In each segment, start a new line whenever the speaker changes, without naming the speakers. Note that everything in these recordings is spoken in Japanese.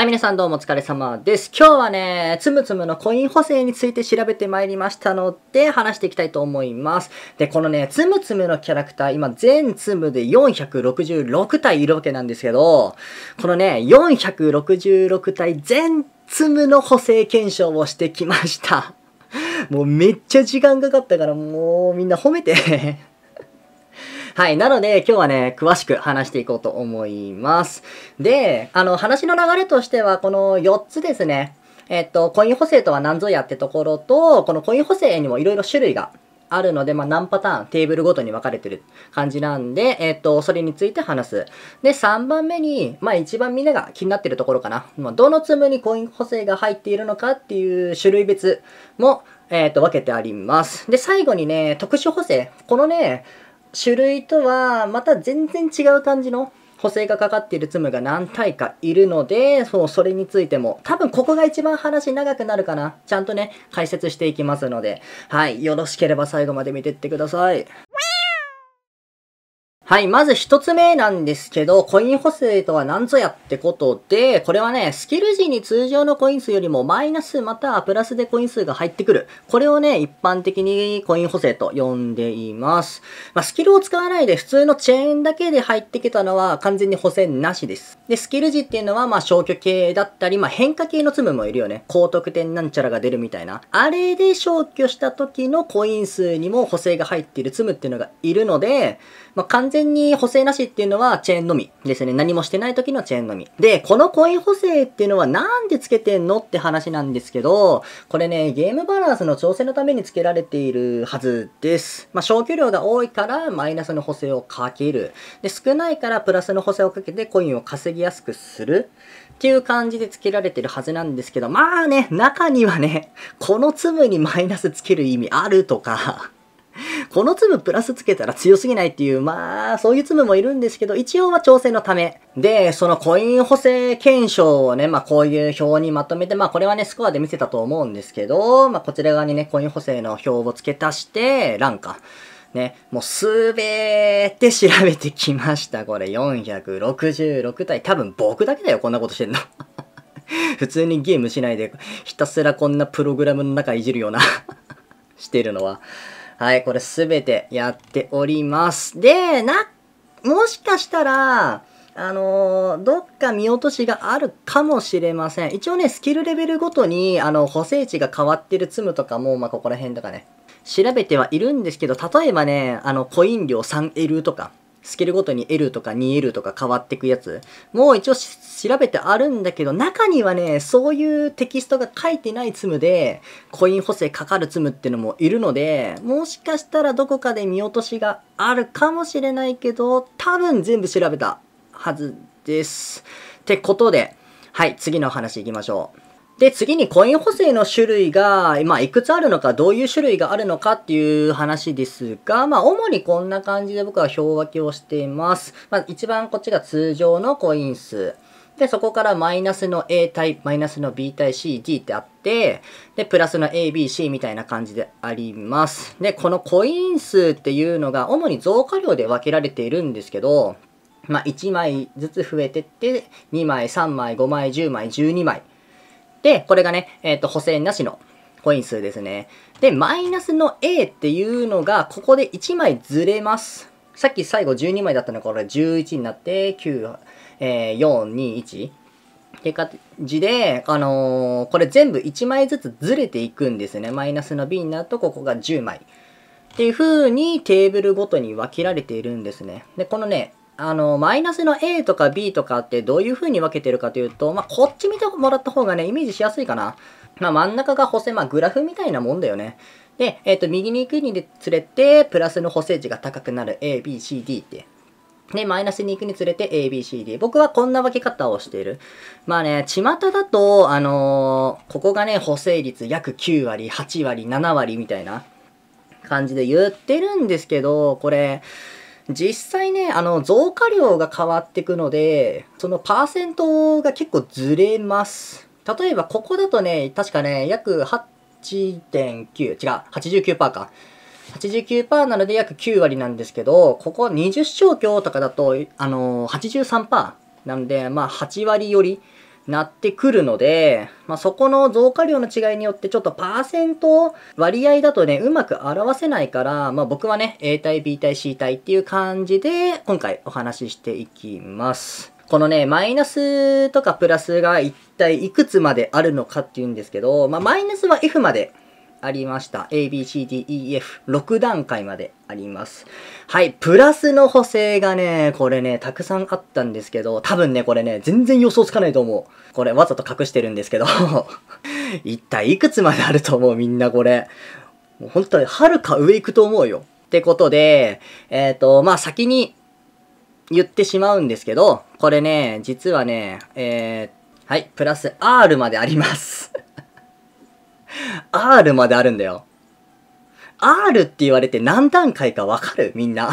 はい、皆さんどうもお疲れ様です。今日はね、つむつむのコイン補正について調べてまいりましたので、話していきたいと思います。で、このね、つむつむのキャラクター、今、全つむで466体いるわけなんですけど、このね、466体全つむの補正検証をしてきました。もうめっちゃ時間かかったから、もうみんな褒めてはい。なので、今日はね、詳しく話していこうと思います。で、あの、話の流れとしては、この4つですね。えっと、コイン補正とは何ぞやってところと、このコイン補正にもいろいろ種類があるので、まあ、何パターン、テーブルごとに分かれてる感じなんで、えっと、それについて話す。で、3番目に、まあ、一番みんなが気になってるところかな。まあ、どの粒にコイン補正が入っているのかっていう種類別も、えっと、分けてあります。で、最後にね、特殊補正。このね、種類とはまた全然違う感じの補正がかかっているツムが何体かいるので、そう、それについても、多分ここが一番話長くなるかな。ちゃんとね、解説していきますので、はい、よろしければ最後まで見てってください。はい、まず一つ目なんですけど、コイン補正とは何ぞやってことで、これはね、スキル時に通常のコイン数よりもマイナスまたはプラスでコイン数が入ってくる。これをね、一般的にコイン補正と呼んでいます。まあ、スキルを使わないで普通のチェーンだけで入ってきたのは完全に補正なしです。で、スキル時っていうのはまあ消去系だったり、まあ、変化系のツムもいるよね。高得点なんちゃらが出るみたいな。あれで消去した時のコイン数にも補正が入っているツムっていうのがいるので、まあ、完全全に補正なしっていうのはチェーンのみですね。何もしてない時のチェーンのみ。で、このコイン補正っていうのはなんでつけてんのって話なんですけど、これね、ゲームバランスの調整のためにつけられているはずです。まあ、消去量が多いからマイナスの補正をかける。で、少ないからプラスの補正をかけてコインを稼ぎやすくする。っていう感じで付けられてるはずなんですけど、まあね、中にはね、この粒にマイナスつける意味あるとか、この粒プラスつけたら強すぎないっていう、まあ、そういう粒もいるんですけど、一応は調整のため。で、そのコイン補正検証をね、まあこういう表にまとめて、まあこれはね、スコアで見せたと思うんですけど、まあこちら側にね、コイン補正の表を付け足して、ランか。ね、もうすべて調べてきました。これ466体。多分僕だけだよ、こんなことしてんの。普通にゲームしないで、ひたすらこんなプログラムの中いじるような してるのは。はい、これすべてやっております。で、な、もしかしたら、あのー、どっか見落としがあるかもしれません。一応ね、スキルレベルごとに、あの、補正値が変わってるツムとかも、まあ、ここら辺とかね、調べてはいるんですけど、例えばね、あの、コイン量 3L とか、スキルごとに L とか 2L とか変わってくやつもう一応調べてあるんだけど中にはねそういうテキストが書いてないツムでコイン補正かかるツムってのもいるのでもしかしたらどこかで見落としがあるかもしれないけど多分全部調べたはずです。ってことではい次の話行きましょう。で、次にコイン補正の種類が、まあ、いくつあるのか、どういう種類があるのかっていう話ですが、まあ、主にこんな感じで僕は表分けをしています。まあ、一番こっちが通常のコイン数。で、そこからマイナスの A 対、マイナスの B 対 C、D ってあって、で、プラスの ABC みたいな感じであります。で、このコイン数っていうのが、主に増加量で分けられているんですけど、まあ、1枚ずつ増えてって、2枚、3枚、5枚、10枚、12枚で、これがね、えっ、ー、と、補正なしのコイン数ですね。で、マイナスの A っていうのが、ここで1枚ずれます。さっき最後12枚だったのが、これ11になって、9、えー、4、2、1。って感じで、あのー、これ全部1枚ずつずれていくんですね。マイナスの B になると、ここが10枚。っていう風にテーブルごとに分けられているんですね。で、このね、あの、マイナスの A とか B とかってどういう風に分けてるかというと、まあ、こっち見てもらった方がね、イメージしやすいかな。まあ、真ん中が補正、まあ、グラフみたいなもんだよね。で、えっ、ー、と、右に行くにつれて、プラスの補正値が高くなる A、B、C、D って。で、マイナスに行くにつれて A、B、C、D。僕はこんな分け方をしている。まあね、巷だと、あのー、ここがね、補正率約9割、8割、7割みたいな感じで言ってるんですけど、これ、実際ね、あの、増加量が変わっていくので、そのパーセントが結構ずれます。例えば、ここだとね、確かね、約8.9、違う、89%か。89%なので約9割なんですけど、ここ20勝教とかだと、あのー、83%なんで、まあ8割よりなってくるので、まあ、そこの増加量の違いによってちょっとパーセント割合だとね、うまく表せないから、まあ、僕はね、A 対 B 対 C 対っていう感じで今回お話ししていきます。このね、マイナスとかプラスが一体いくつまであるのかっていうんですけど、まあ、マイナスは F までありました。ABCDEF6 段階まであります。はい、プラスの補正がね、これね、たくさんあったんですけど、多分ね、これね、全然予想つかないと思う。これわざと隠してるんですけど、一体いくつまであると思うみんなこれ。もう本当はるか上行くと思うよ。ってことで、えっ、ー、と、まあ、先に言ってしまうんですけど、これね、実はね、えー、はい、プラス R まであります。R まであるんだよ。R って言われて何段階かわかるみんな。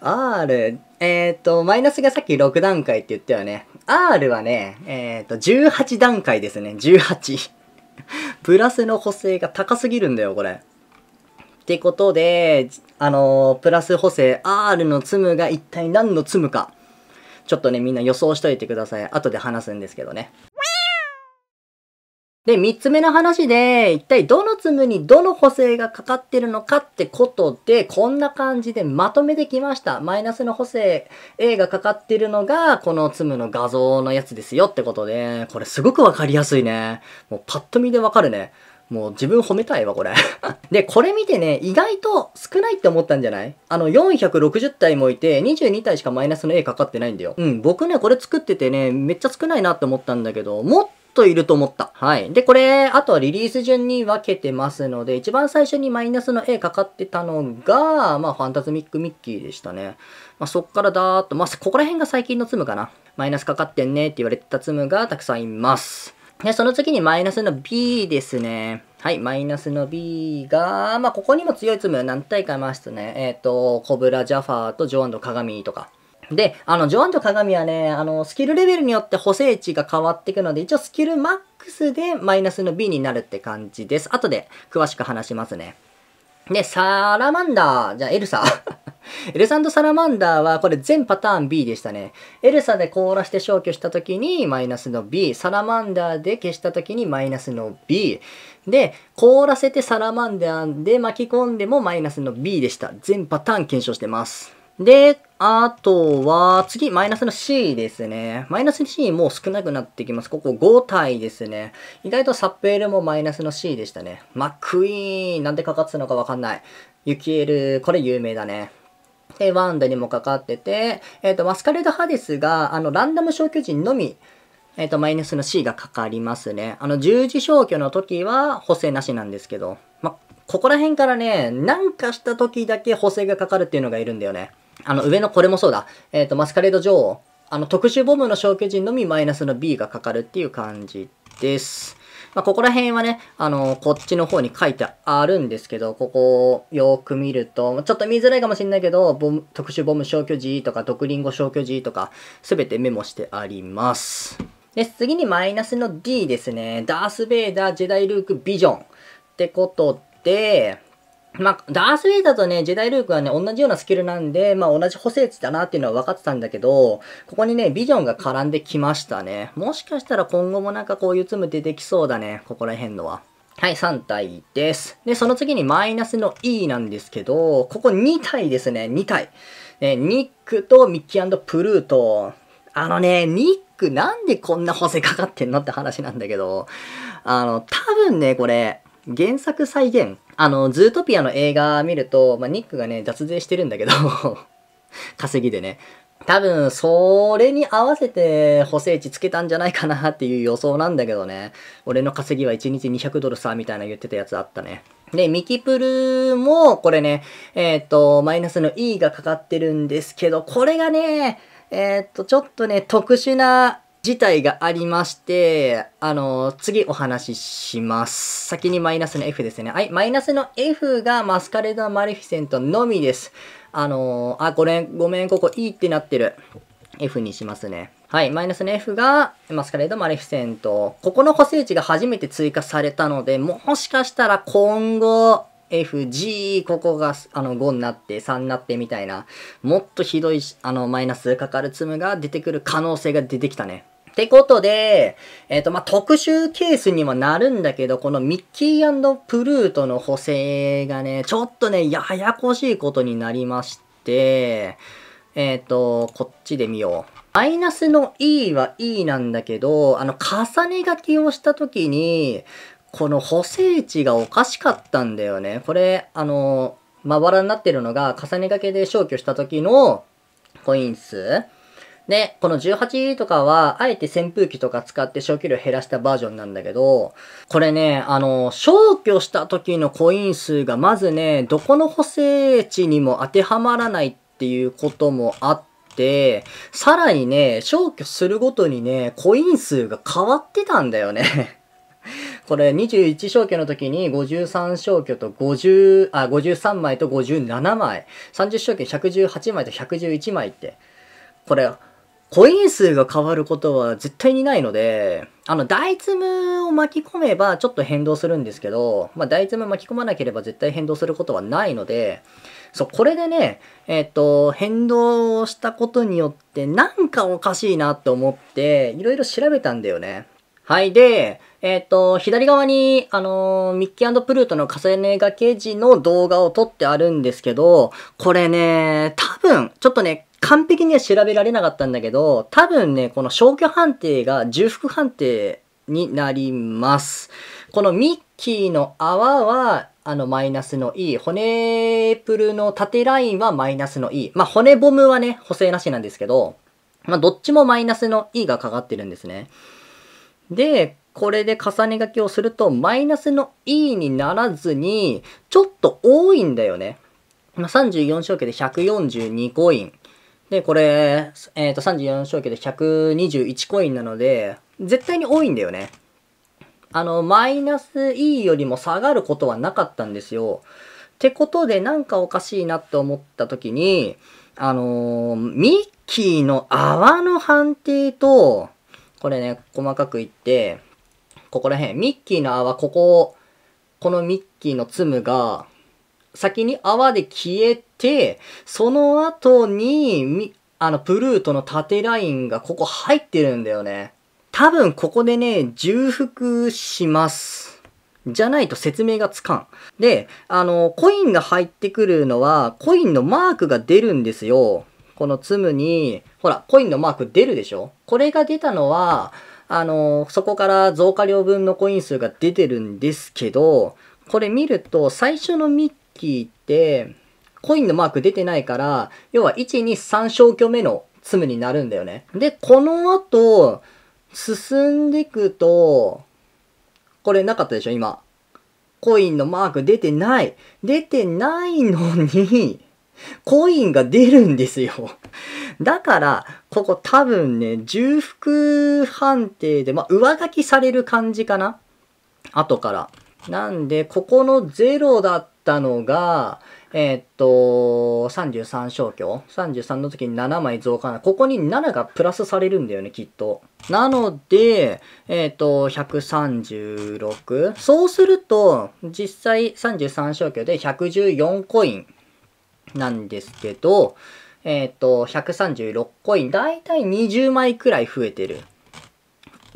R、えっ、ー、と、マイナスがさっき6段階って言ったよね。R はね、えっ、ー、と、18段階ですね。18。プラスの補正が高すぎるんだよ、これ。ってことで、あのー、プラス補正 R の積が一体何の積か。ちょっとね、みんな予想しといてください。後で話すんですけどね。で、三つ目の話で、一体どの粒にどの補正がかかってるのかってことで、こんな感じでまとめてきました。マイナスの補正 A がかかってるのが、この粒の画像のやつですよってことで、これすごくわかりやすいね。もうパッと見でわかるね。もう自分褒めたいわ、これ で、これ見てね、意外と少ないって思ったんじゃないあの、460体もいて、22体しかマイナスの A かかってないんだよ。うん、僕ね、これ作っててね、めっちゃ少ないなって思ったんだけど、もっといると思った。はい。で、これ、あとはリリース順に分けてますので、一番最初にマイナスの A かかってたのが、まあ、ファンタズミックミッキーでしたね。まあ、そっからだーっと、まあ、ここら辺が最近のツムかな。マイナスかかってんねって言われてたツムがたくさんいます。で、その次にマイナスの B ですね。はい、マイナスの B が、まあ、ここにも強いツム何体かいましたね。えっ、ー、と、コブラ、ジャファーとジョアンド、鏡とか。で、あの、ジョアンと鏡はね、あの、スキルレベルによって補正値が変わっていくので、一応スキルマックスでマイナスの B になるって感じです。後で詳しく話しますね。で、サラマンダー、じゃあエルサ。エルササラマンダーはこれ全パターン B でしたね。エルサで凍らして消去した時にマイナスの B、サラマンダーで消した時にマイナスの B。で、凍らせてサラマンダーで巻き込んでもマイナスの B でした。全パターン検証してます。で、あとは、次、マイナスの C ですね。マイナスの C も少なくなってきます。ここ5体ですね。意外とサップエルもマイナスの C でしたね。マックイーンなんでかかってたのかわかんない。ユキエル、これ有名だね。で、ワンダにもかかってて、えっ、ー、と、マスカレードハデスが、あの、ランダム消去人のみ、えっ、ー、と、マイナスの C がかかりますね。あの、十字消去の時は補正なしなんですけど、ま、ここら辺からね、なんかした時だけ補正がかかるっていうのがいるんだよね。あの、上のこれもそうだ。えっ、ー、と、マスカレード女王。あの、特殊ボムの消去人のみマイナスの B がかかるっていう感じです。まあ、ここら辺はね、あの、こっちの方に書いてあるんですけど、ここをよく見ると、ちょっと見づらいかもしれないけど、ボム特殊ボム消去時とか、毒リンゴ消去時とか、すべてメモしてあります。で、次にマイナスの D ですね。ダース・ベイダー、ジェダイ・ルーク、ビジョン。ってことで、まあ、ダース・ウェイダーとね、ジェダイ・ルークはね、同じようなスキルなんで、まあ同じ補正値だなっていうのは分かってたんだけど、ここにね、ビジョンが絡んできましたね。もしかしたら今後もなんかこういうツム出てきそうだね、ここら辺のは。はい、3体です。で、その次にマイナスの E なんですけど、ここ2体ですね、2体。え、ね、ニックとミッキープルート。あのね、ニックなんでこんな補正かかってんのって話なんだけど、あの、多分ね、これ、原作再現あの、ズートピアの映画見ると、まあ、ニックがね、脱税してるんだけど 稼ぎでね。多分、それに合わせて補正値つけたんじゃないかなっていう予想なんだけどね。俺の稼ぎは1日200ドルさ、みたいな言ってたやつあったね。で、ミキプルも、これね、えっ、と、マイナスの E がかかってるんですけど、これがね、えっ、と、ちょっとね、特殊な事態がありまして、あの、次お話しします。先にマイナスの F ですね。はい、マイナスの F がマスカレード・マレフィセントのみです。あのあ、ごめん、ごめん、ここ E ってなってる。F にしますね。はい、マイナスの F がマスカレード・マレフィセント。ここの補正値が初めて追加されたので、もしかしたら今後、F、G、ここがあの5になって3になってみたいな、もっとひどいあのマイナスかかる積むが出てくる可能性が出てきたね。ってことで、えっ、ー、と、まあ、特殊ケースにもなるんだけど、このミッキープルートの補正がね、ちょっとね、ややこしいことになりまして、えっ、ー、と、こっちで見よう。マイナスの E は E なんだけど、あの、重ね書きをした時に、この補正値がおかしかったんだよね。これ、あの、まばらになってるのが、重ね掛けで消去した時のコイン数。で、この18とかは、あえて扇風機とか使って消去量減らしたバージョンなんだけど、これね、あの、消去した時のコイン数がまずね、どこの補正値にも当てはまらないっていうこともあって、さらにね、消去するごとにね、コイン数が変わってたんだよね これ21消去の時に53消去と50、あ、53枚と57枚。30消去118枚と111枚って。これ、コイン数が変わることは絶対にないので、あの、大ツムを巻き込めばちょっと変動するんですけど、まあ、大ツム巻き込まなければ絶対変動することはないので、そう、これでね、えっ、と、変動したことによってなんかおかしいなって思って、いろいろ調べたんだよね。はい。で、えっ、と、左側に、あのー、ミッキープルートの重ね掛け時の動画を撮ってあるんですけど、これね、多分、ちょっとね、完璧には調べられなかったんだけど、多分ね、この消去判定が重複判定になります。このミッキーの泡は、あの、マイナスの E。骨プルの縦ラインはマイナスの E。まあ、骨ボムはね、補正なしなんですけど、まあ、どっちもマイナスの E がかかってるんですね。で、これで重ね書きをすると、マイナスの E にならずに、ちょっと多いんだよね。まあ、34小径で142コイン。で、これ、えっ、ー、と、34勝記で121コインなので、絶対に多いんだよね。あの、マイナス E よりも下がることはなかったんですよ。ってことで、なんかおかしいなって思った時に、あのー、ミッキーの泡の判定と、これね、細かく言って、ここら辺、ミッキーの泡、ここ、このミッキーのツムが、先に泡で消えて、その後に、あの、プルートの縦ラインがここ入ってるんだよね。多分ここでね、重複します。じゃないと説明がつかん。で、あの、コインが入ってくるのは、コインのマークが出るんですよ。このツムに、ほら、コインのマーク出るでしょこれが出たのは、あの、そこから増加量分のコイン数が出てるんですけど、これ見ると、最初の3キーって、コインのマーク出てないから、要は1、2、3消去目の積むになるんだよね。で、この後、進んでいくと、これなかったでしょ、今。コインのマーク出てない。出てないのに、コインが出るんですよ。だから、ここ多分ね、重複判定で、まあ、上書きされる感じかな後から。なんで、ここの0だっったのが、えー、っと、33消去。33の時に7枚増加な。ここに7がプラスされるんだよね、きっと。なので、えー、っと、136。そうすると、実際33消去で114コインなんですけど、えー、っと、136コイン。だいたい20枚くらい増えてる。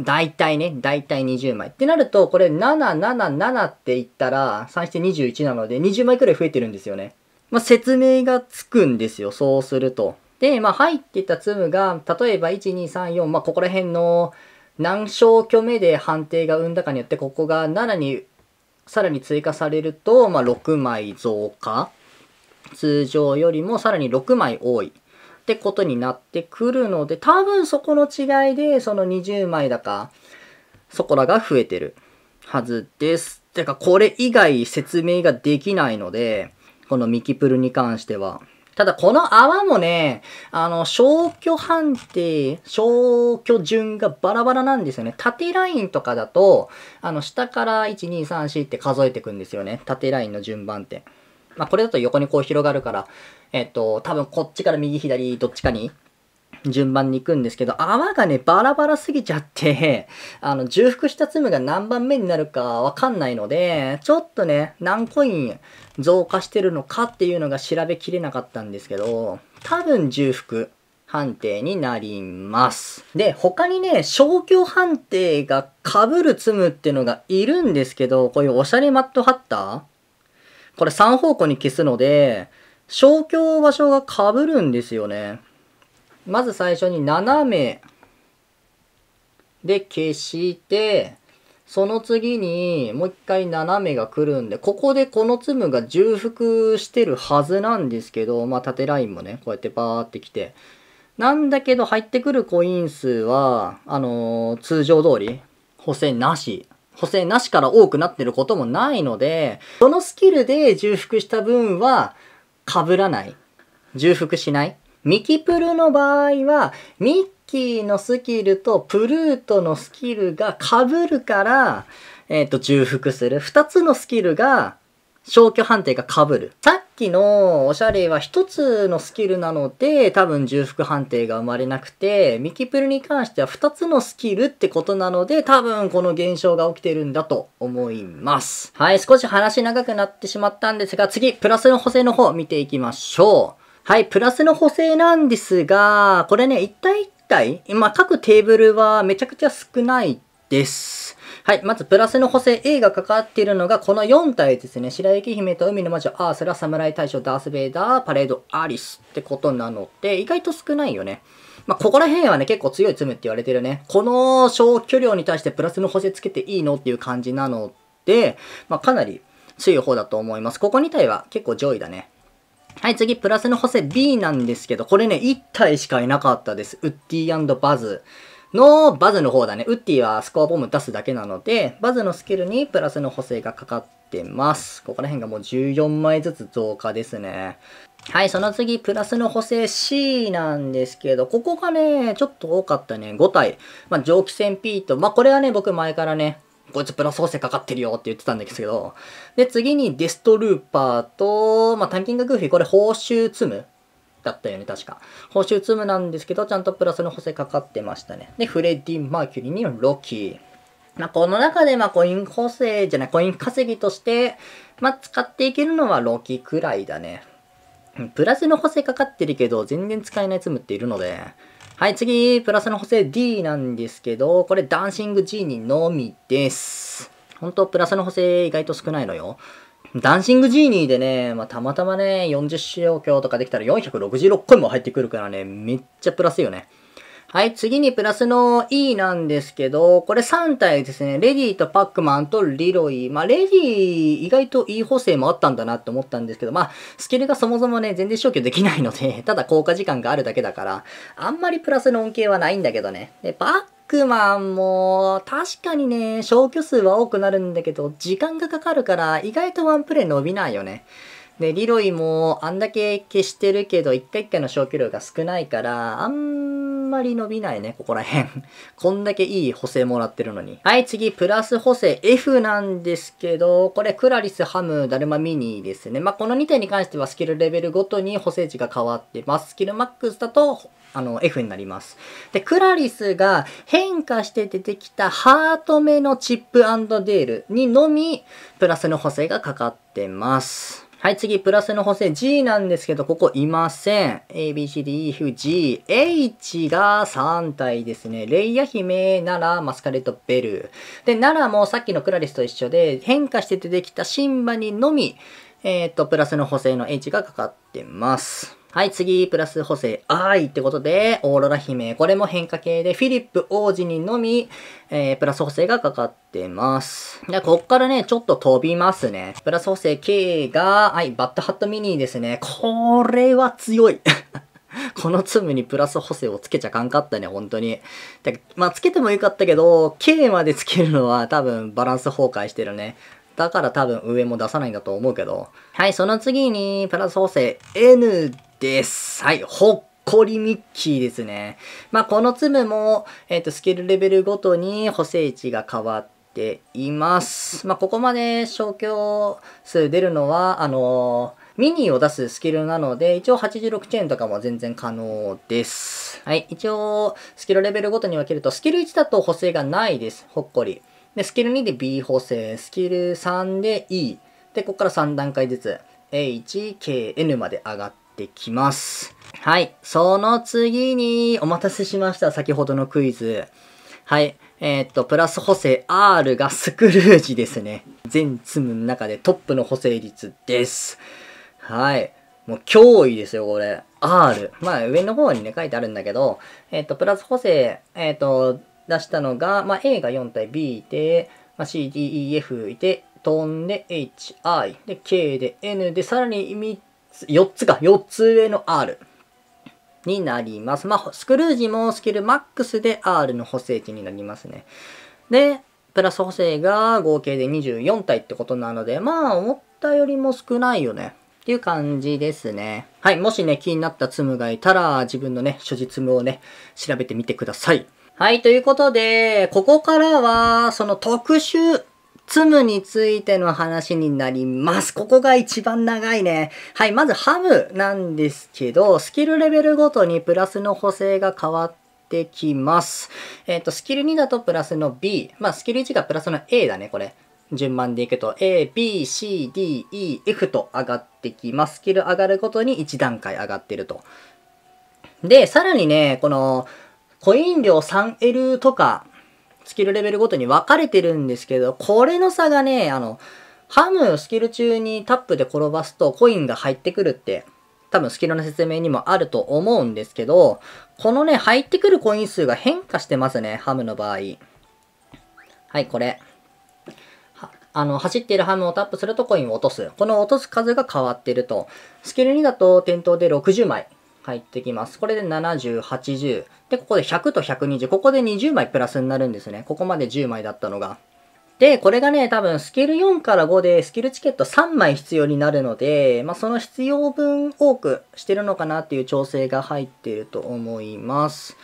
大体ね、大体20枚。ってなると、これ777って言ったら、3して21なので、20枚くらい増えてるんですよね。まあ、説明がつくんですよ、そうすると。で、まあ、入ってた粒が、例えば1234、まあ、ここら辺の何消去目で判定が生んだかによって、ここが7にさらに追加されると、まあ、6枚増加。通常よりもさらに6枚多い。ってことになってくるので、多分そこの違いで、その20枚だか、そこらが増えてるはずです。てか、これ以外説明ができないので、このミキプルに関しては。ただ、この泡もね、あの、消去判定、消去順がバラバラなんですよね。縦ラインとかだと、あの、下から1、2、3、4って数えていくんですよね。縦ラインの順番って。まあ、これだと横にこう広がるから、えっと、多分こっちから右左どっちかに順番に行くんですけど、泡がね、バラバラすぎちゃって、あの、重複した粒が何番目になるかわかんないので、ちょっとね、何コイン増加してるのかっていうのが調べきれなかったんですけど、多分重複判定になります。で、他にね、消去判定が被る粒っていうのがいるんですけど、こういうおしゃれマットハッターこれ3方向に消すので、消去場所が被るんですよね。まず最初に斜めで消して、その次にもう一回斜めが来るんで、ここでこの粒が重複してるはずなんですけど、まあ縦ラインもね、こうやってバーってきて。なんだけど入ってくるコイン数は、あのー、通常通り、補正なし。補正なしから多くなってることもないので、そのスキルで重複した分は、被らない、重複しない。ミキプルの場合は、ミッキーのスキルとプルートのスキルが被るから、えっ、ー、と、重複する。二つのスキルが消去判定が被る。さっきのおしゃれは一つのスキルなので、多分重複判定が生まれなくて、ミキプルに関しては二つのスキルってことなので、多分この現象が起きてるんだと思います。はい、少し話長くなってしまったんですが、次、プラスの補正の方見ていきましょう。はい、プラスの補正なんですが、これね、一体一体、今、各テーブルはめちゃくちゃ少ないです。はい。まず、プラスの補正 A がかかっているのが、この4体ですね。白雪姫と海の魔女、アースラ、侍大将、ダース・ベイダー、パレード、アリスってことなので、意外と少ないよね。まあ、ここら辺はね、結構強いむって言われてるね。この消去量に対してプラスの補正つけていいのっていう感じなので、まあ、かなり強い方だと思います。ここ2体は結構上位だね。はい、次、プラスの補正 B なんですけど、これね、1体しかいなかったです。ウッディバズ。のバズの方だね。ウッディはスコアボム出すだけなので、バズのスキルにプラスの補正がかかってます。ここら辺がもう14枚ずつ増加ですね。はい、その次、プラスの補正 C なんですけど、ここがね、ちょっと多かったね。5体。まあ、蒸気船 P と、まあ、これはね、僕前からね、こいつプラス補正かかってるよって言ってたんですけど、で、次にデストルーパーと、まあ、タンキンググーフィー、これ報酬積むだったよね、確か。報酬積むなんですけど、ちゃんとプラスの補正かかってましたね。で、フレディ・マーキュリーにロキー。まあ、この中で、まあ、コイン補正じゃない、コイン稼ぎとして、まあ、使っていけるのはロキくらいだね。プラスの補正かかってるけど、全然使えない積むっているので。はい、次、プラスの補正 D なんですけど、これダンシング G にのみです。本当プラスの補正意外と少ないのよ。ダンシングジーニーでね、まあ、たまたまね、40使用強とかできたら466コインも入ってくるからね、めっちゃプラスよね。はい、次にプラスの E なんですけど、これ3体ですね。レディとパックマンとリロイ。まあ、レディ意外と E い補正もあったんだなって思ったんですけど、まあ、スキルがそもそもね、全然消去できないので、ただ効果時間があるだけだから、あんまりプラスの恩恵はないんだけどね。で、パックマンも、確かにね、消去数は多くなるんだけど、時間がかかるから、意外とワンプレイ伸びないよね。で、リロイも、あんだけ消してるけど、一回一回の消去量が少ないから、あんまり伸びないね、ここら辺。こんだけいい補正もらってるのに。はい、次、プラス補正 F なんですけど、これ、クラリス、ハム、ダルマ、ミニですね。まあ、この2点に関してはスキルレベルごとに補正値が変わってます。スキルマックスだと、あの、F になります。で、クラリスが変化して出てきたハート目のチップデールにのみ、プラスの補正がかかってます。はい、次、プラスの補正 G なんですけど、ここいません。A, B, C, D, E, F, G, H が3体ですね。レイヤ姫、ナラ、マスカレット、ベル。で、奈良もさっきのクラリスと一緒で、変化して出てきたシンバにのみ、えっ、ー、と、プラスの補正の H がかかってます。はい、次、プラス補正、あいってことで、オーロラ姫、これも変化系で、フィリップ王子にのみ、えー、プラス補正がかかってます。で、こっからね、ちょっと飛びますね。プラス補正 K が、はい、バッドハットミニーですね。これは強い。この粒にプラス補正をつけちゃかんかったね、本当に。てまあ、つけてもよかったけど、K までつけるのは多分バランス崩壊してるね。だから多分上も出さないんだと思うけど。はい、その次に、プラス補正 N です。はい、ほっこりミッキーですね。まあ、この粒も、えっ、ー、と、スキルレベルごとに補正値が変わっています。まあ、ここまで消去数出るのは、あのーミニを出すスキルなので、一応86チェーンとかも全然可能です。はい。一応、スキルレベルごとに分けると、スキル1だと補正がないです。ほっこり。で、スキル2で B 補正、スキル3で E。で、ここから3段階ずつ、H、K、N まで上がっってきます。はい。その次に、お待たせしました。先ほどのクイズ。はい。えー、っと、プラス補正 R がスクルージですね。全ツムの中でトップの補正率です。はい。もう脅威ですよ、これ。R。まあ、上の方にね、書いてあるんだけど、えー、っと、プラス補正、えー、っと、出したのが、まあ、A が4体、B いて、まあ、C、D、E、F いて、飛んで HI で K で N でさらに3つ、4つか、4つ上の R になります。まあ、スクルージもスキルマックスで R の補正値になりますね。で、プラス補正が合計で24体ってことなので、まあ、思ったよりも少ないよね。っていう感じですね。はい。もしね、気になったツムがいたら、自分のね、所持ツムをね、調べてみてください。はい。ということで、ここからは、その特殊ツむについての話になります。ここが一番長いね。はい、まずハムなんですけど、スキルレベルごとにプラスの補正が変わって、きます。えっ、ー、と、スキル2だとプラスの B。まあ、スキル1がプラスの A だね、これ。順番でいくと A, B, C, D, E, F と上がってきます。スキル上がるごとに1段階上がってると。で、さらにね、このコイン量 3L とかスキルレベルごとに分かれてるんですけど、これの差がね、あの、ハムをスキル中にタップで転ばすとコインが入ってくるって、多分スキルの説明にもあると思うんですけど、このね、入ってくるコイン数が変化してますね、ハムの場合。はい、これ。あの、走っているハムをタップするとコインを落とす。この落とす数が変わってると。スキル2だと店頭で60枚。入ってきます。これで70、80。で、ここで100と120。ここで20枚プラスになるんですね。ここまで10枚だったのが。で、これがね、多分スキル4から5でスキルチケット3枚必要になるので、まあ、その必要分多くしてるのかなっていう調整が入っていると思います。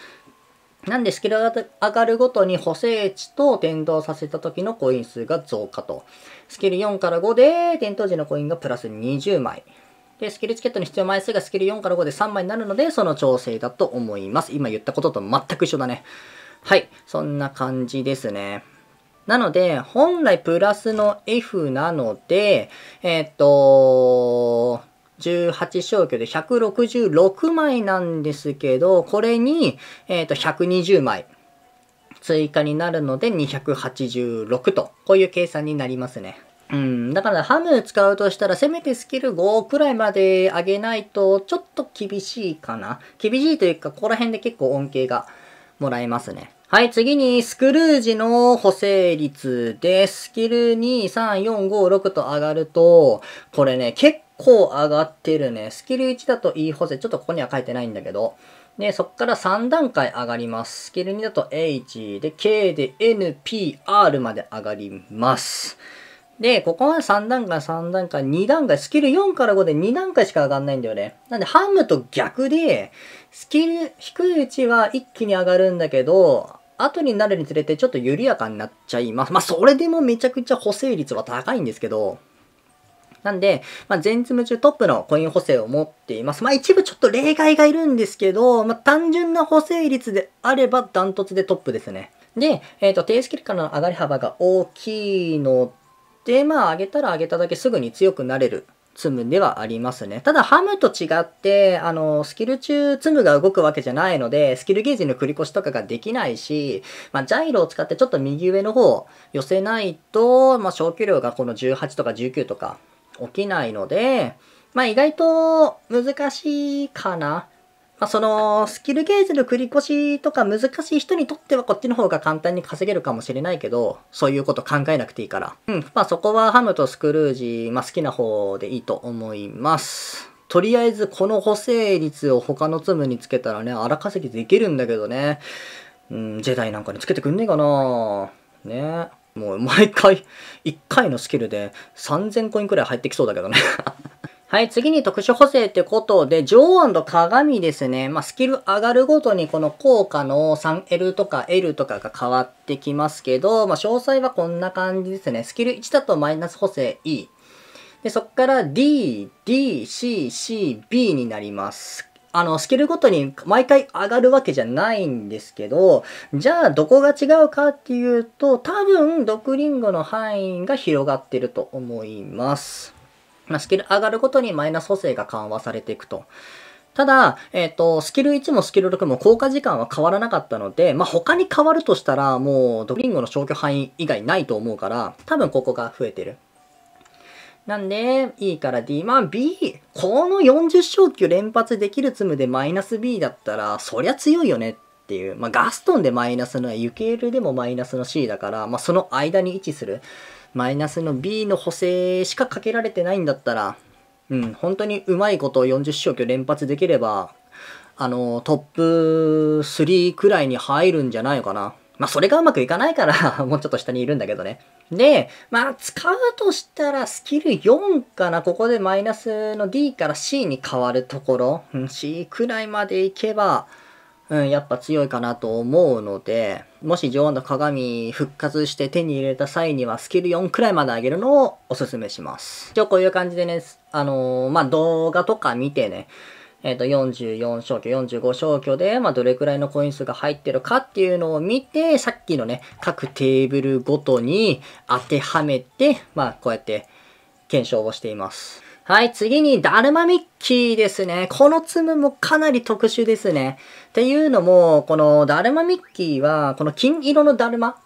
なんでスキルが上がるごとに補正値と転灯させた時のコイン数が増加と。スキル4から5で転倒時のコインがプラス20枚。で、スキルチケットに必要枚数がスキル4から5で3枚になるので、その調整だと思います。今言ったことと全く一緒だね。はい。そんな感じですね。なので、本来プラスの F なので、えー、っと、18消去で166枚なんですけど、これに、えー、っと、120枚追加になるので286と、こういう計算になりますね。うん、だからハム使うとしたらせめてスキル5くらいまで上げないとちょっと厳しいかな。厳しいというか、ここら辺で結構恩恵がもらえますね。はい、次にスクルージの補正率です。スキル2、3、4、5、6と上がると、これね、結構上がってるね。スキル1だと E 補正、ちょっとここには書いてないんだけど、で、そっから3段階上がります。スキル2だと H、で、K で N、P、R まで上がります。で、ここは3段階、3段階、2段階、スキル4から5で2段階しか上がんないんだよね。なんで、ハムと逆で、スキル低いうちは一気に上がるんだけど、後になるにつれてちょっと緩やかになっちゃいます。まあ、それでもめちゃくちゃ補正率は高いんですけど、なんで、まあ、全積む中トップのコイン補正を持っています。まあ、一部ちょっと例外がいるんですけど、まあ、単純な補正率であればダントツでトップですね。で、えっ、ー、と、低スキルからの上がり幅が大きいので、まあ、揚げたら揚げただけすぐに強くなれるツムではありますね。ただ、ハムと違って、あの、スキル中、ツムが動くわけじゃないので、スキルゲージの繰り越しとかができないし、まあ、ジャイロを使ってちょっと右上の方寄せないと、まあ、消去量がこの18とか19とか起きないので、まあ、意外と難しいかな。まあ、そのスキルゲージの繰り越しとか難しい人にとってはこっちの方が簡単に稼げるかもしれないけど、そういうこと考えなくていいから。うん。まあ、そこはハムとスクルージ、まあ、好きな方でいいと思います。とりあえずこの補正率を他のツムにつけたらね、荒稼ぎできるんだけどね。うん、ジェダイなんかにつけてくんねえかなねもう毎回、1回のスキルで3000コインくらい入ってきそうだけどねはい、次に特殊補正ってことで、上腕と鏡ですね。まあ、スキル上がるごとにこの効果の 3L とか L とかが変わってきますけど、まあ、詳細はこんな感じですね。スキル1だとマイナス補正 E。で、そっから D、D、C、C、B になります。あの、スキルごとに毎回上がるわけじゃないんですけど、じゃあどこが違うかっていうと、多分、毒リンゴの範囲が広がってると思います。まあ、スキル上がるごとにマイナス補正が緩和されていくと。ただ、えっ、ー、と、スキル1もスキル6も効果時間は変わらなかったので、まあ、他に変わるとしたら、もう、ドリンゴの消去範囲以外ないと思うから、多分ここが増えてる。なんで、E から D。まあ、B、この40昇級連発できるツむでマイナス B だったら、そりゃ強いよねっていう。まあ、ガストンでマイナスの、ユケールでもマイナスの C だから、まあ、その間に位置する。マイナスの B の補正しかかけられてないんだったら、うん、本当にうまいこと40消去連発できれば、あの、トップ3くらいに入るんじゃないかな。まあ、それがうまくいかないから もうちょっと下にいるんだけどね。で、まあ、使うとしたらスキル4かな。ここでマイナスの D から C に変わるところ。うん、C くらいまでいけば、うん、やっぱ強いかなと思うので、もし女王の鏡復活して手に入れた際にはスキル4くらいまで上げるのをおすすめします。一応こういう感じでね、あのー、まあ、動画とか見てね、えっ、ー、と、44消去、45消去で、まあ、どれくらいのコイン数が入ってるかっていうのを見て、さっきのね、各テーブルごとに当てはめて、まあ、こうやって検証をしています。はい、次に、ダルマミッキーですね。このツムもかなり特殊ですね。っていうのも、このダルマミッキーは、この金色のダルマ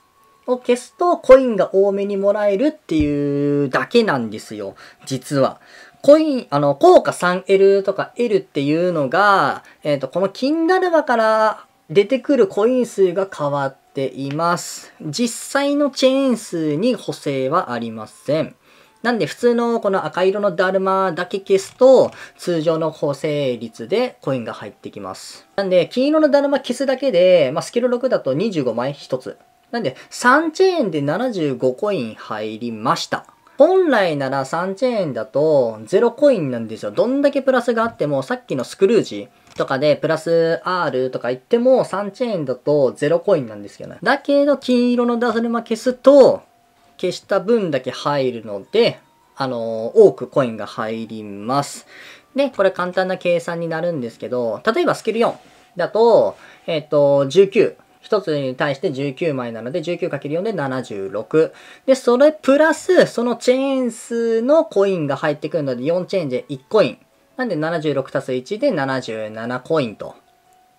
を消すとコインが多めにもらえるっていうだけなんですよ。実は。コイン、あの、効果 3L とか L っていうのが、えっ、ー、と、この金ダルマから出てくるコイン数が変わっています。実際のチェーン数に補正はありません。なんで普通のこの赤色のだるまだけ消すと通常の構成率でコインが入ってきます。なんで金色のだるま消すだけで、まあ、スキル6だと25枚1つ。なんで3チェーンで75コイン入りました。本来なら3チェーンだと0コインなんですよ。どんだけプラスがあってもさっきのスクルージとかでプラス R とか言っても3チェーンだと0コインなんですけどね。だけど金色のダルマ消すと消した分だけ入るので、あの多くコインが入ります。で、これ簡単な計算になるんですけど、例えばスキル4だと、えっ、ー、と、19。1つに対して19枚なので 19×4 で76。で、それプラス、そのチェーン数のコインが入ってくるので4チェーンで1コイン。なんで76たす1で77コインと。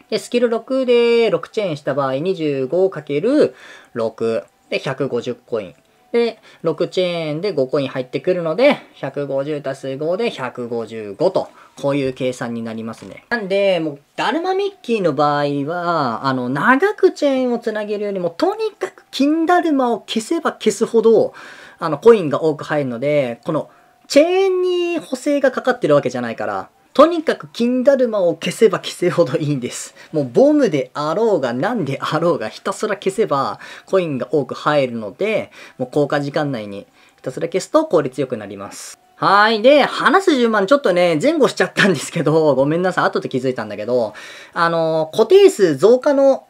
で、スキル6で6チェーンした場合 25×6 で150コイン。で、6チェーンで5コイン入ってくるので、150足す5で155と、こういう計算になりますね。なんで、もう、ダルマミッキーの場合は、あの、長くチェーンをつなげるよりも、とにかく金ダルマを消せば消すほど、あの、コインが多く入るので、この、チェーンに補正がかかってるわけじゃないから、とにかく金だるまを消せば消せほどいいんです。もうボムであろうが何であろうがひたすら消せばコインが多く入るので、もう効果時間内にひたすら消すと効率良くなります。はい。で、話す順番ちょっとね、前後しちゃったんですけど、ごめんなさい。後で気づいたんだけど、あの、固定数増加の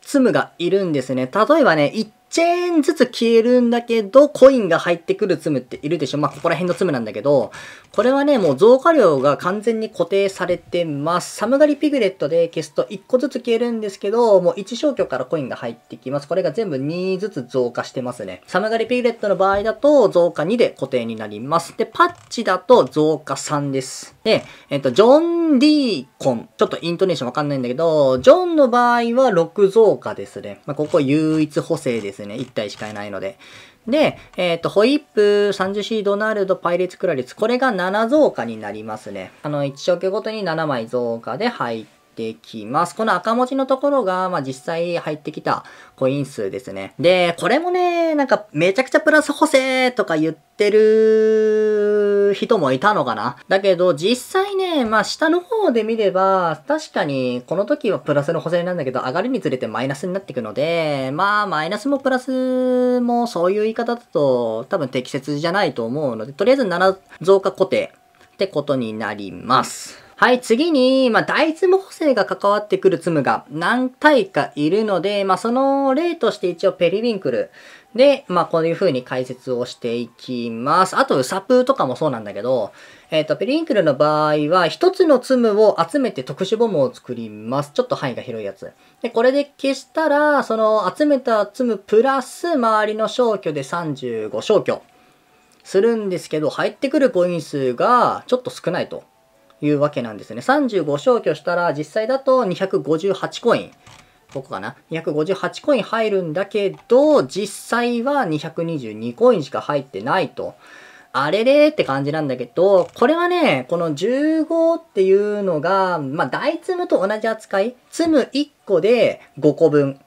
ツムがいるんですね。例えばね、チェーンずつ消えるんだけど、コインが入ってくるツムっているでしょまあ、ここら辺のツムなんだけど、これはね、もう増加量が完全に固定されてます。サムガリピグレットで消すと1個ずつ消えるんですけど、もう1消去からコインが入ってきます。これが全部2ずつ増加してますね。サムガリピグレットの場合だと、増加2で固定になります。で、パッチだと増加3です。で、えっと、ジョン・ディーコン。ちょっとイントネーションわかんないんだけど、ジョンの場合は6増加ですね。まあ、ここ唯一補正です。ですね。1体しかいないので。で、えー、と、ホイップ、サンジュシー、ドナルド、パイレーツ、クラリス。これが7増加になりますね。あの、1消去ごとに7枚増加で入って、っきます。この赤文字のところが、まあ、実際入ってきたコイン数ですね。で、これもね、なんかめちゃくちゃプラス補正とか言ってる人もいたのかな。だけど、実際ね、まあ、下の方で見れば、確かにこの時はプラスの補正なんだけど、上がるにつれてマイナスになっていくので、まあ、マイナスもプラスもそういう言い方だと多分適切じゃないと思うので、とりあえず7増加固定ってことになります。はい、次に、まあ、大粒補正が関わってくる粒が何体かいるので、まあ、その例として一応ペリウィンクルで、まあ、こういう風に解説をしていきます。あと、ウサプーとかもそうなんだけど、えっ、ー、と、ペリウィンクルの場合は、一つの粒を集めて特殊ボムを作ります。ちょっと範囲が広いやつ。で、これで消したら、その集めた粒プラス周りの消去で35消去するんですけど、入ってくるコイン数がちょっと少ないと。いうわけなんですね。35消去したら、実際だと258コイン。ここかな。258コイン入るんだけど、実際は222コインしか入ってないと。あれれって感じなんだけど、これはね、この15っていうのが、まあ、大積むと同じ扱い。積む1個で5個分。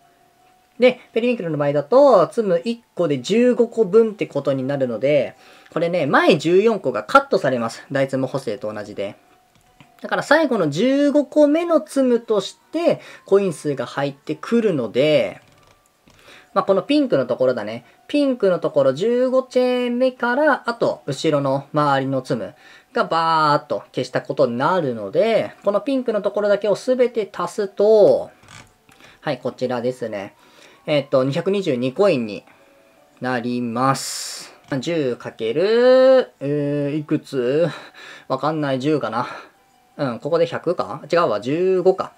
で、ペリウィンクルの場合だと、積む1個で15個分ってことになるので、これね、前14個がカットされます。大積む補正と同じで。だから最後の15個目の積むとしてコイン数が入ってくるので、まあ、このピンクのところだね。ピンクのところ15チェーン目から、あと後ろの周りの積むがバーっと消したことになるので、このピンクのところだけを全て足すと、はい、こちらですね。えっ、と、222コインになります。10× いくつわかんない10かな。うん、ここで100か違うわ、15か。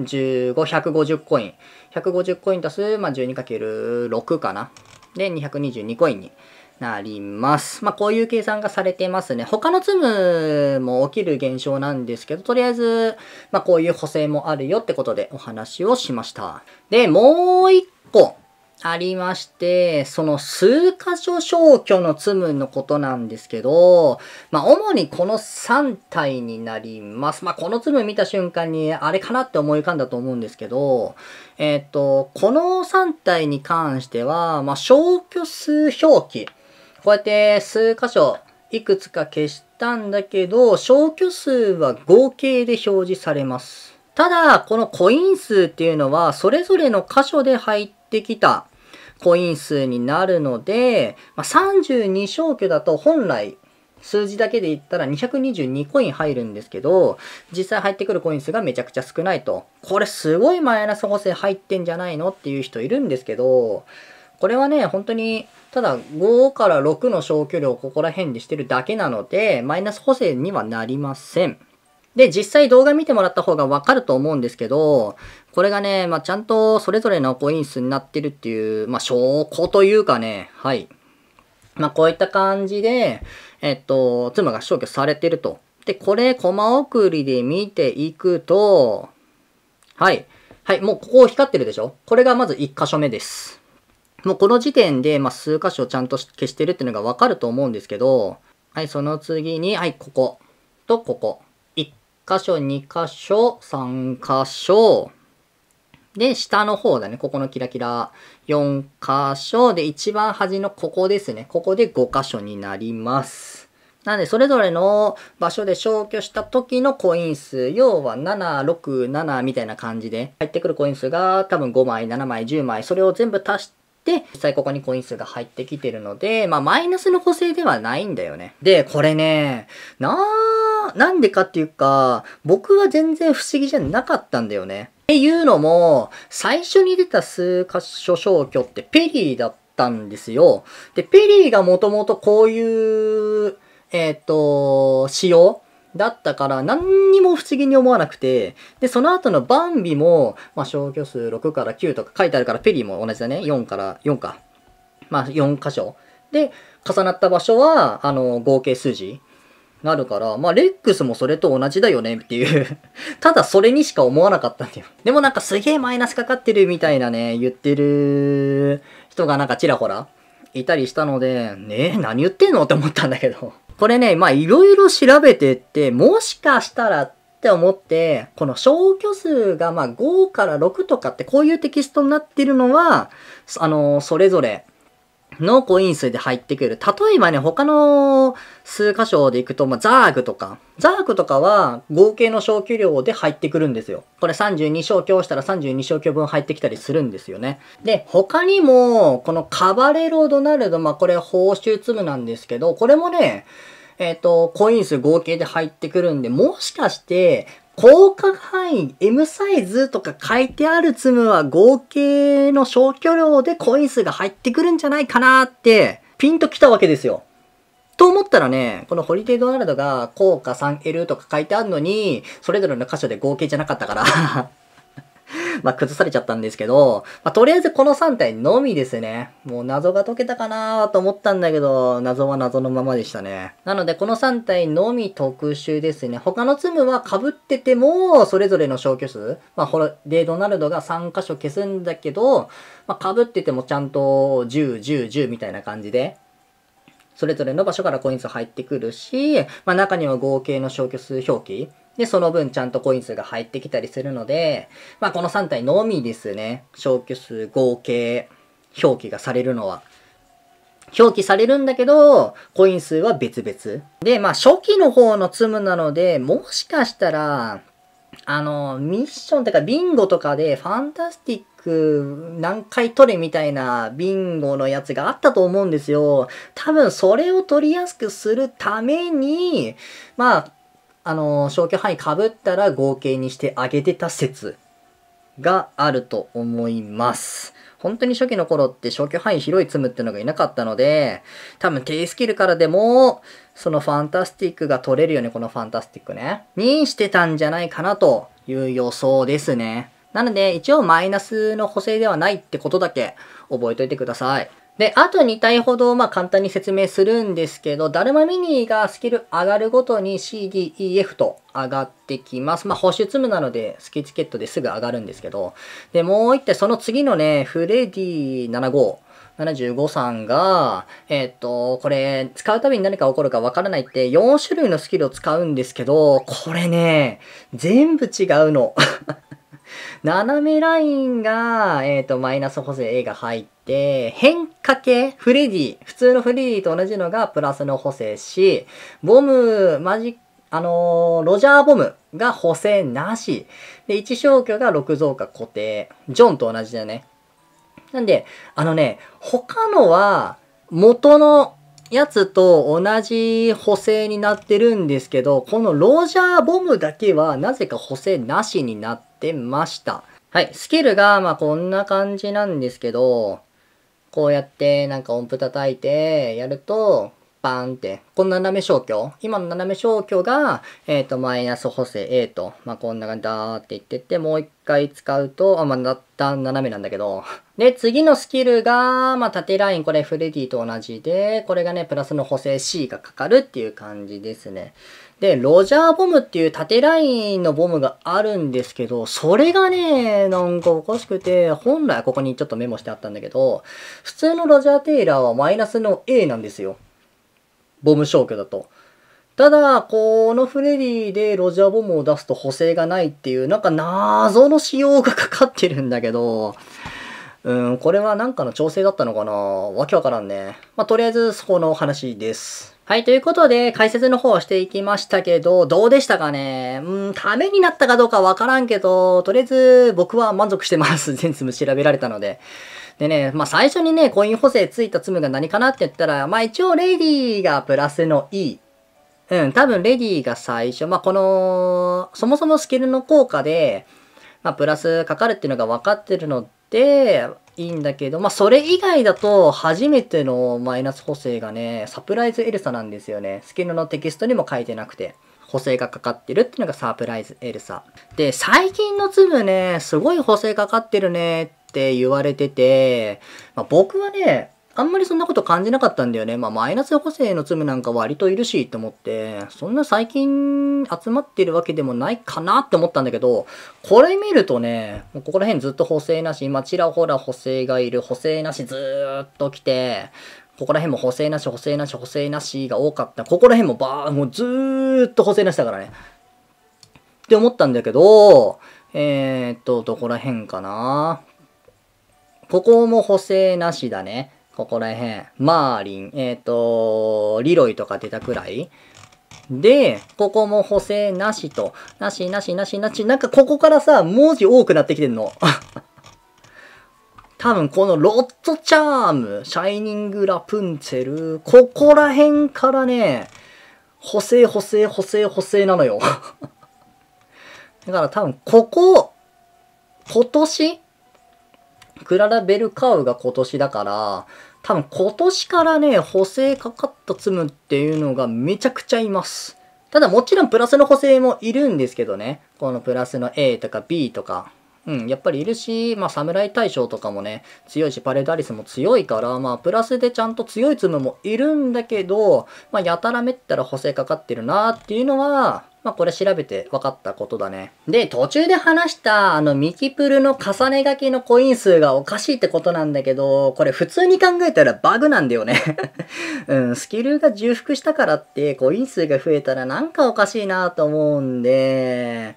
15、150コイン。150コイン足す、まあ、12×6 かな。で、222コインになります。まあ、こういう計算がされてますね。他のツムも起きる現象なんですけど、とりあえず、まあ、こういう補正もあるよってことでお話をしました。で、もう一個。ありまして、その数箇所消去のツムのことなんですけど、まあ主にこの3体になります。まあこのツム見た瞬間にあれかなって思い浮かんだと思うんですけど、えっ、ー、と、この3体に関しては、まあ消去数表記。こうやって数箇所いくつか消したんだけど、消去数は合計で表示されます。ただ、このコイン数っていうのは、それぞれの箇所で入ってきたコイン数になるので、まあ、32消去だと本来数字だけで言ったら222コイン入るんですけど、実際入ってくるコイン数がめちゃくちゃ少ないと。これすごいマイナス補正入ってんじゃないのっていう人いるんですけど、これはね、本当に、ただ5から6の消去量をここら辺でしてるだけなので、マイナス補正にはなりません。で、実際動画見てもらった方がわかると思うんですけど、これがね、まあ、ちゃんとそれぞれのコイン数になってるっていう、まあ、証拠というかね、はい。まあ、こういった感じで、えっと、妻が消去されてると。で、これ、コマ送りで見ていくと、はい。はい、もうここ光ってるでしょこれがまず1箇所目です。もうこの時点で、まあ、数箇所ちゃんと消してるっていうのがわかると思うんですけど、はい、その次に、はい、ここと、ここ。1箇所、2箇所、3箇所、で、下の方だね。ここのキラキラ4箇所で、一番端のここですね。ここで5箇所になります。なんで、それぞれの場所で消去した時のコイン数、要は7、6、7みたいな感じで、入ってくるコイン数が多分5枚、7枚、10枚、それを全部足して、で、実際ここにコイン数が入ってきてるので、まあ、マイナスの補正ではないんだよね。で、これね、なー、なんでかっていうか、僕は全然不思議じゃなかったんだよね。っていうのも、最初に出た数箇所消去ってペリーだったんですよ。で、ペリーがもともとこういう、えっ、ー、と、仕様だったから何にも不思議に思わなくて、で、その後のバンビも、まあ、消去数6から9とか書いてあるから、ペリーも同じだね。4から、4か。まあ、4箇所。で、重なった場所は、あの、合計数字。なるから、まあ、レックスもそれと同じだよねっていう ただそれにしか思わなかったんだよ。でもなんかすげえマイナスかかってるみたいなね、言ってる人がなんかちらほらいたりしたので、ねえ、何言ってんのって思ったんだけどこれね、まあ、いろいろ調べてって、もしかしたらって思って、この消去数がま5から6とかってこういうテキストになってるのは、あの、それぞれのコイン数で入ってくる。例えばね、他の数箇所で行くと、まあ、ザーグとか。ザーグとかは合計の消去量で入ってくるんですよ。これ32消去したら32消去分入ってきたりするんですよね。で、他にも、このカバレロドナルド、まあ、これ報酬粒なんですけど、これもね、えっ、ー、と、コイン数合計で入ってくるんで、もしかして、効果範囲 M サイズとか書いてある積むは合計の消去量でコイン数が入ってくるんじゃないかなってピンと来たわけですよ。と思ったらね、このホリデードワールドが効果 3L とか書いてあるのに、それぞれの箇所で合計じゃなかったから まあ、崩されちゃったんですけど、まあ、とりあえずこの3体のみですね。もう謎が解けたかなと思ったんだけど、謎は謎のままでしたね。なので、この3体のみ特殊ですね。他のツムは被ってても、それぞれの消去数、まあ、ほら、で、ドナルドが3箇所消すんだけど、まあ、被っててもちゃんと10、10、10みたいな感じで、それぞれの場所からコイン数入ってくるし、まあ、中には合計の消去数表記、で、その分ちゃんとコイン数が入ってきたりするので、まあこの3体のみですね、消去数合計表記がされるのは。表記されるんだけど、コイン数は別々。で、まあ初期の方の積むなので、もしかしたら、あの、ミッションとかビンゴとかでファンタスティック何回取れみたいなビンゴのやつがあったと思うんですよ。多分それを取りやすくするために、まあ、あのー、消去範囲かぶったら合計にしてあげてた説があると思います。本当に初期の頃って消去範囲広い積むってのがいなかったので、多分低スキルからでも、そのファンタスティックが取れるよね、このファンタスティックね。にしてたんじゃないかなという予想ですね。なので、一応マイナスの補正ではないってことだけ覚えといてください。で、あと2体ほど、まあ、簡単に説明するんですけど、ダルマミニがスキル上がるごとに CDEF と上がってきます。まあ、保守積むなので、スキチケットですぐ上がるんですけど、で、もう1体、その次のね、フレディ75。75さんが、えっ、と、これ、使うたびに何か起こるかわからないって4種類のスキルを使うんですけど、これね、全部違うの。斜めラインが、えっ、ー、と、マイナス補正 A が入って、、変化系、フレディ、普通のフレディと同じのがプラスの補正し、ボム、マジック、あのー、ロジャーボムが補正なし。で、1消去が6増加固定。ジョンと同じだよね。なんで、あのね、他のは、元のやつと同じ補正になってるんですけど、このロジャーボムだけはなぜか補正なしになってました。はい、スキルがまこんな感じなんですけど、こうやってなんか音符叩いてやると、バーンって、この斜め消去、今の斜め消去が、えっ、ー、と、マイナス補正 A と、まあ、こんな感じだーって言ってって、もう一回使うと、あ、まあ、だった斜めなんだけど。で、次のスキルが、まあ、縦ライン、これフレディと同じで、これがね、プラスの補正 C がかかるっていう感じですね。で、ロジャーボムっていう縦ラインのボムがあるんですけど、それがね、なんかおかしくて、本来ここにちょっとメモしてあったんだけど、普通のロジャーテイラーはマイナスの A なんですよ。ボム消去だと。ただ、このフレディでロジャーボムを出すと補正がないっていう、なんか謎の仕様がかかってるんだけど、うん、これはなんかの調整だったのかなわけわからんね。まあ、とりあえずそこの話です。はい、ということで、解説の方をしていきましたけど、どうでしたかねうん、ためになったかどうかわからんけど、とりあえず僕は満足してます。全粒調べられたので。でね、まあ最初にね、コイン補正ついた粒が何かなって言ったら、まあ一応レディーがプラスの E。うん、多分レディーが最初、まあこの、そもそもスキルの効果で、まあプラスかかるっていうのが分かってるので、いいんだけど、まあ、それ以外だと、初めてのマイナス補正がね、サプライズエルサなんですよね。スキルのテキストにも書いてなくて。補正がかかってるってのがサプライズエルサ。で、最近の粒ね、すごい補正かかってるねって言われてて、まあ、僕はね、あんまりそんなこと感じなかったんだよね。まあ、マイナス補正の罪なんか割といるし、と思って、そんな最近集まってるわけでもないかなって思ったんだけど、これ見るとね、ここら辺ずっと補正なし、今ちらほら補正がいる、補正なしずーっと来て、ここら辺も補正なし、補正なし、補正なしが多かった。ここら辺もばー、もうずーっと補正なしだからね。って思ったんだけど、えー、っと、どこら辺かなここも補正なしだね。ここら辺。マーリン、えっ、ー、と、リロイとか出たくらいで、ここも補正なしと。なしなしなしなし。なんかここからさ、文字多くなってきてんの。多分このロッドチャーム、シャイニングラプンツェル、ここら辺からね、補正補正補正補正なのよ。だから多分ここ、今年クララベルカウが今年だから、多分今年からね、補正かかったツムっていうのがめちゃくちゃいます。ただもちろんプラスの補正もいるんですけどね。このプラスの A とか B とか。うん、やっぱりいるし、まあ、侍大将とかもね、強いし、パレダリスも強いから、まあ、プラスでちゃんと強いツムもいるんだけど、まあ、やたらめったら補正かかってるなっていうのは、まあこれ調べて分かったことだね。で、途中で話したあのミキプルの重ね書きのコイン数がおかしいってことなんだけど、これ普通に考えたらバグなんだよね うん、スキルが重複したからってコイン数が増えたらなんかおかしいなと思うんで、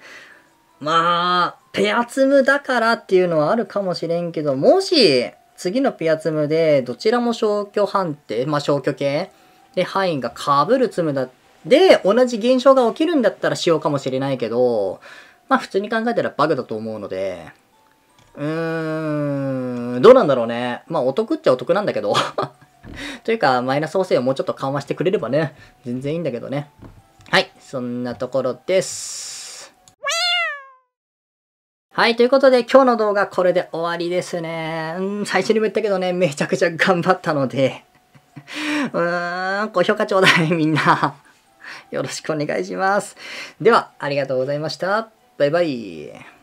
まあ、ペアツムだからっていうのはあるかもしれんけど、もし次のペアツムでどちらも消去判定、まあ消去系で範囲が被るツムだっで、同じ現象が起きるんだったらしようかもしれないけど、まあ普通に考えたらバグだと思うので、うーん、どうなんだろうね。まあお得っちゃお得なんだけど。というか、マイナス補正をもうちょっと緩和してくれればね、全然いいんだけどね。はい、そんなところです。はい、ということで今日の動画これで終わりですね。うん、最初にも言ったけどね、めちゃくちゃ頑張ったので うーん、ご評価ちょうだいみんなよろしくお願いします。では、ありがとうございました。バイバイ。